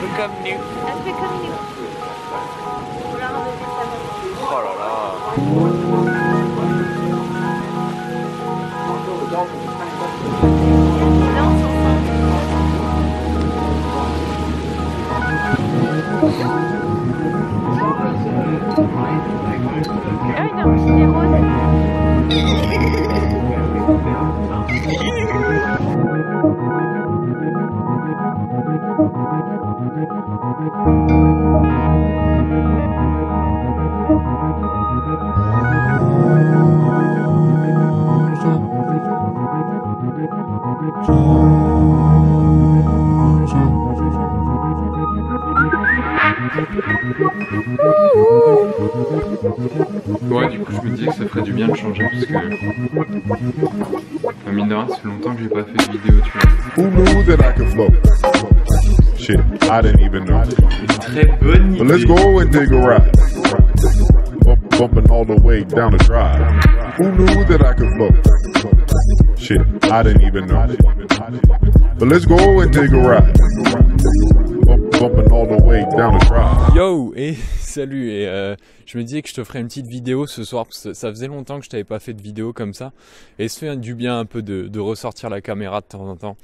become new. Has become new. Oh la la. Ouais, du coup, je me dis que ça ferait du bien de changer parce que. longtemps que j'ai pas fait de vidéo, tu vois shit I didn't even know. But let's go and take a ride. Bump, bumping all the way down the drive. Who knew that I could float? Shit, I didn't even know. But let's go and take a ride. Bump, bumping all the way down the drive. Yo, et salut, et euh, je me disais que je te ferais une petite vidéo ce soir, parce que ça faisait longtemps que je t'avais pas fait de vidéo comme ça, et ça fait du bien un peu de, de ressortir la caméra de temps en temps.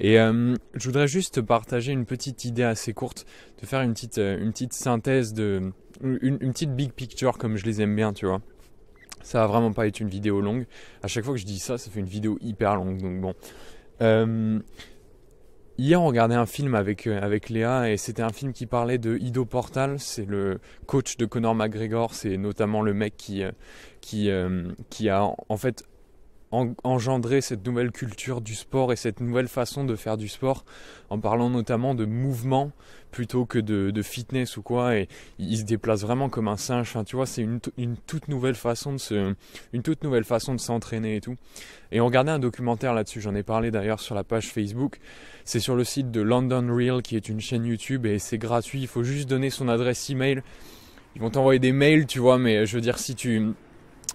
Et euh, je voudrais juste partager une petite idée assez courte, de faire une petite, euh, une petite synthèse, de, une, petite big picture comme je les aime bien, tu vois. Ça va vraiment pas être une vidéo longue. À chaque fois que je dis ça, ça fait une vidéo hyper longue. Donc bon. Euh, hier, on regardait un film avec, avec Léa et c'était un film qui parlait de Ido Portal. C'est le coach de Conor McGregor. C'est notamment le mec qui, qui, qui a en fait engendrer cette nouvelle culture du sport et cette nouvelle façon de faire du sport en parlant notamment de mouvement plutôt que de, fitness ou quoi et il se déplace vraiment comme un singe tu vois c'est une, toute nouvelle façon de se une toute nouvelle façon de s'entraîner et tout et on regardait un documentaire là-dessus j'en ai parlé d'ailleurs sur la page Facebook c'est sur le site de London Real qui est une chaîne YouTube et c'est gratuit il faut juste donner son adresse email ils vont t'envoyer des mails tu vois mais je veux dire si tu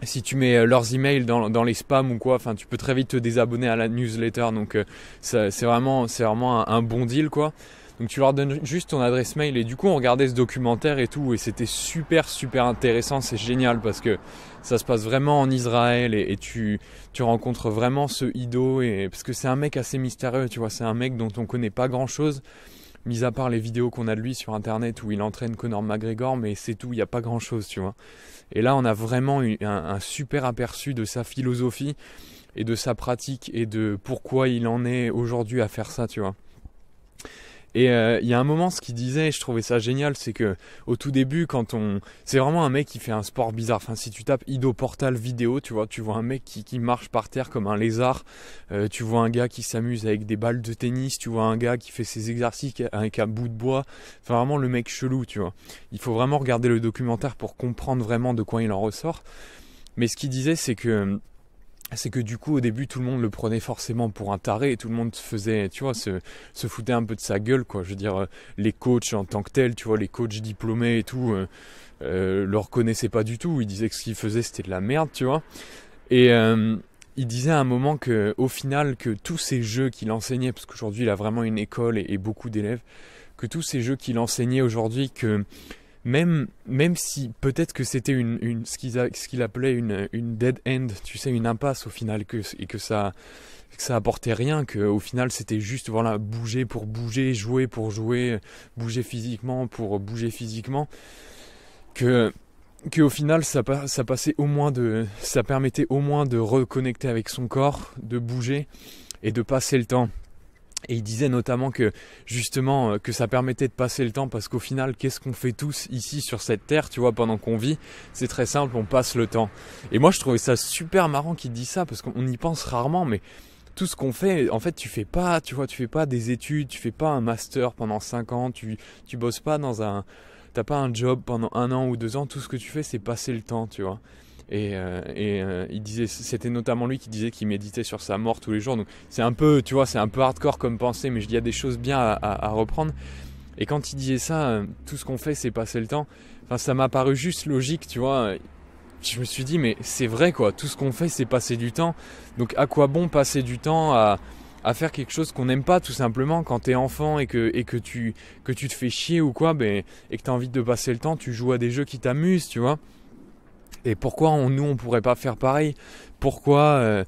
si tu mets euh, leurs emails dans, dans les spams ou quoi, enfin tu peux très vite te désabonner à la newsletter. Donc euh, c'est vraiment, vraiment un, bon deal quoi. Donc tu leur donnes juste ton adresse mail et du coup on regardait ce documentaire et tout et c'était super super intéressant, c'est génial parce que ça se passe vraiment en Israël et, tu, tu rencontres vraiment ce Ido et parce que c'est un mec assez mystérieux, tu vois, c'est un mec dont on ne connaît pas grand chose mis à part les vidéos qu'on a de lui sur internet où il entraîne Conor McGregor, mais c'est tout, il n'y a pas grand chose, tu vois. Et là, on a vraiment eu un, un, super aperçu de sa philosophie et de sa pratique et de pourquoi il en est aujourd'hui à faire ça, tu vois. Et euh, il y a un moment, ce qu'il disait, et je trouvais ça génial, c'est que au tout début, quand on, c'est vraiment un mec qui fait un sport bizarre. Enfin, si tu tapes ido portal vidéo, tu vois, tu vois un mec qui, marche par terre comme un lézard. Euh, tu vois un gars qui s'amuse avec des balles de tennis. Tu vois un gars qui fait ses exercices avec un bout de bois. Enfin, vraiment le mec chelou, tu vois. Il faut vraiment regarder le documentaire pour comprendre vraiment de quoi il en ressort. Mais ce qu'il disait, c'est que ah, c'est que du coup au début tout le monde le prenait forcément pour un taré et tout le monde faisait tu vois se, foutait un peu de sa gueule quoi je veux dire euh, les coachs en tant que tels tu vois les coachs diplômés et tout euh, euh le reconnaissaient pas du tout ils disaient que ce qu'ils faisaient c'était de la merde tu vois et euh, il disait à un moment que au final que tous ces jeux qu'il enseignait parce qu'aujourd'hui il a vraiment une école et beaucoup d'élèves que tous ces jeux qu'il enseignait aujourd'hui que même, même si peut-être que c'était une, une, ce qu'il appelait une, une, dead end, tu sais, une impasse au final, que, et que ça, que ça apportait rien, que au final c'était juste voilà bouger pour bouger, jouer pour jouer, bouger physiquement pour bouger physiquement, que que au final ça, ça passait au moins de, ça permettait au moins de reconnecter avec son corps, de bouger et de passer le temps. Et il disait notamment que justement euh, que ça permettait de passer le temps parce qu'au final qu'est-ce qu'on fait tous ici sur cette terre, tu vois, pendant qu'on vit, c'est très simple, on passe le temps. Et moi je trouvais ça super marrant qu'il dise ça parce qu'on y pense rarement mais tout ce qu'on fait, en fait, tu fais pas, tu vois, tu fais pas des études, tu fais pas un master pendant 5 ans, tu, tu bosses pas dans un, t'as pas un job pendant un an ou deux ans, tout ce que tu fais, c'est passer le temps, tu vois. Et, euh, euh, il disait, c'était notamment lui qui disait qu'il méditait sur sa mort tous les jours. Donc c'est un peu, tu vois, c'est un peu hardcore comme pensée, mais il y a des choses bien à, reprendre. Et quand il disait ça, euh, tout ce qu'on fait, c'est passer le temps. Enfin, ça m'a paru juste logique, tu vois. Je me suis dit, mais c'est vrai quoi, tout ce qu'on fait, c'est passer du temps. Donc à quoi bon passer du temps à, faire quelque chose qu'on n'aime pas tout simplement quand t'es enfant et que, tu, que tu te fais chier ou quoi, ben, et que t'as envie de passer le temps, tu joues à des jeux qui t'amusent, tu vois. Et pourquoi nous, on ne pourrait pas faire pareil pourquoi, euh,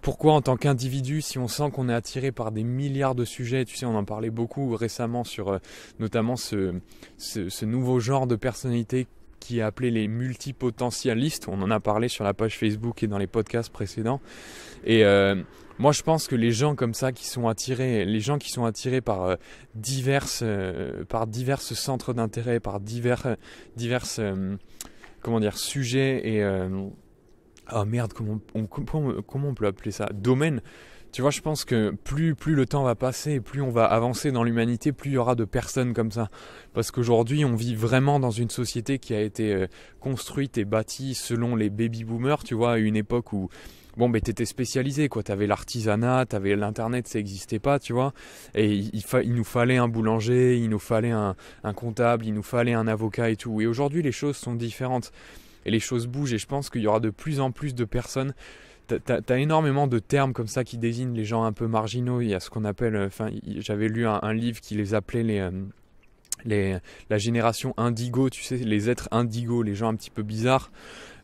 pourquoi en tant qu'individu, si on sent qu'on est attiré par des milliards de sujets, tu sais, on en parlait beaucoup récemment sur euh, notamment ce, ce, nouveau genre de personnalité qui est appelé les multipotentialistes. On en a parlé sur la page Facebook et dans les podcasts précédents. Et euh, moi, je pense que les gens comme ça qui sont attirés, les gens qui sont attirés par diverses, par divers centres d'intérêt, par divers, diverses comment dire, sujet et... ah merde, comment on, comment on peut appeler ça Domaine tu vois, je pense que plus, plus le temps va passer, plus on va avancer dans l'humanité, plus il y aura de personnes comme ça. Parce qu'aujourd'hui, on vit vraiment dans une société qui a été euh, construite et bâtie selon les baby boomers, tu vois, à une époque où bon ben t'étais spécialisé quoi t'avais l'artisanat t'avais l'internet ça n'existait pas tu vois et il, nous fallait un boulanger il nous fallait un comptable il nous fallait un avocat et tout et aujourd'hui les choses sont différentes et les choses bougent et je pense qu'il y aura de plus en plus de personnes t'as énormément de termes comme ça qui désignent les gens un peu marginaux. Il y a ce qu'on appelle, euh, enfin, j'avais lu un, livre qui les appelait les, euh, les, la génération indigo, tu sais, les êtres indigo, les gens un petit peu bizarres.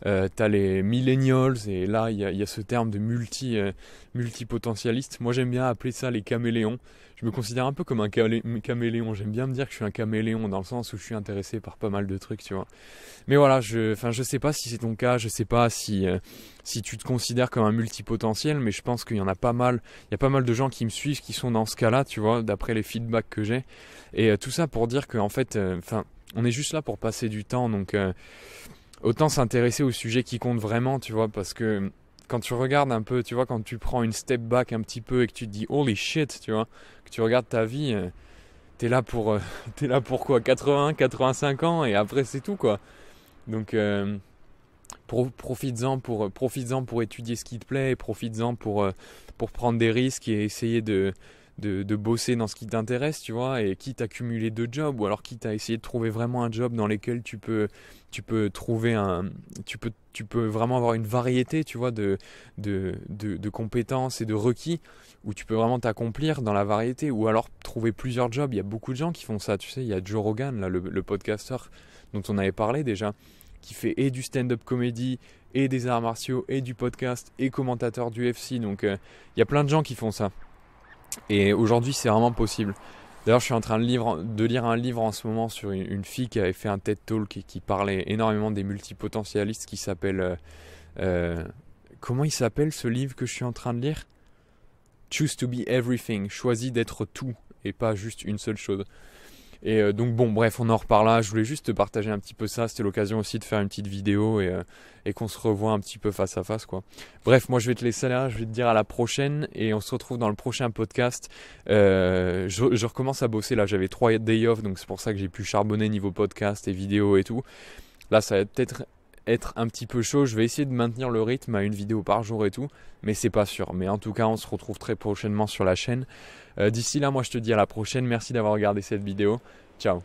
Euh, t'as les millennials, et là, il y, a ce terme de multi, euh, multipotentialiste. Moi, j'aime bien appeler ça les caméléons. Je me considère un peu comme un caméléon. J'aime bien me dire que je suis un caméléon dans le sens où je suis intéressé par pas mal de trucs, tu vois. Mais voilà, je, enfin, je sais pas si c'est ton cas, je sais pas si, euh, si tu te considères comme un multipotentiel, mais je pense qu'il y en a pas mal. Il y a pas mal de gens qui me suivent qui sont dans ce cas-là, tu vois, d'après les feedbacks que j'ai. Et tout ça pour dire qu'en fait, enfin, on est juste là pour passer du temps, donc autant s'intéresser aux sujets qui comptent vraiment, tu vois, parce que quand tu regardes un peu, tu vois, quand tu prends une step back un petit peu et que tu te dis holy shit, tu vois, que tu regardes ta vie, tu euh, t'es là pour, euh, t'es là pour quoi, 80, 85 ans et après c'est tout quoi. Donc euh, profites-en pour, pour étudier ce qui te plaît, profites-en pour, pour prendre des risques et essayer de de, bosser dans ce qui t'intéresse, tu vois, et quitte à cumuler deux jobs, ou alors quitte à essayer de trouver vraiment un job dans lequel tu peux, tu peux trouver un, tu peux, tu peux vraiment avoir une variété, tu vois, de, de, de, compétences et de requis, où tu peux vraiment t'accomplir dans la variété, ou alors trouver plusieurs jobs. Il y a beaucoup de gens qui font ça, tu sais, il y a Joe Rogan, là, le, podcasteur dont on avait parlé déjà, qui fait et du stand-up comédie, et des arts martiaux, et du podcast, et commentateur du UFC. Donc euh, il y a plein de gens qui font ça. Et aujourd'hui, c'est vraiment possible. D'ailleurs, je suis en train de, de, lire un livre en ce moment sur une, fille qui avait fait un TED Talk et qui parlait énormément des multipotentialistes qui s'appelle. Euh, euh, comment il s'appelle ce livre que je suis en train de lire Choose to be everything. Choisis d'être tout et pas juste une seule chose. Et euh, donc bon, bref, on en reparle là. Je voulais juste te partager un petit peu ça. C'était l'occasion aussi de faire une petite vidéo et, euh, qu'on se revoit un petit peu face à face, quoi. Bref, moi je vais te laisser là. Je vais te dire à la prochaine et on se retrouve dans le prochain podcast. Euh, je, recommence à bosser là. J'avais trois day off, donc c'est pour ça que j'ai pu charbonner niveau podcast et vidéo et tout. Là, ça va être peut-être être un petit peu chaud. Je vais essayer de maintenir le rythme à une vidéo par jour et tout, mais c'est pas sûr. Mais en tout cas, on se retrouve très prochainement sur la chaîne. Euh, d'ici là, moi je te dis à la prochaine. Merci d'avoir regardé cette vidéo. Ciao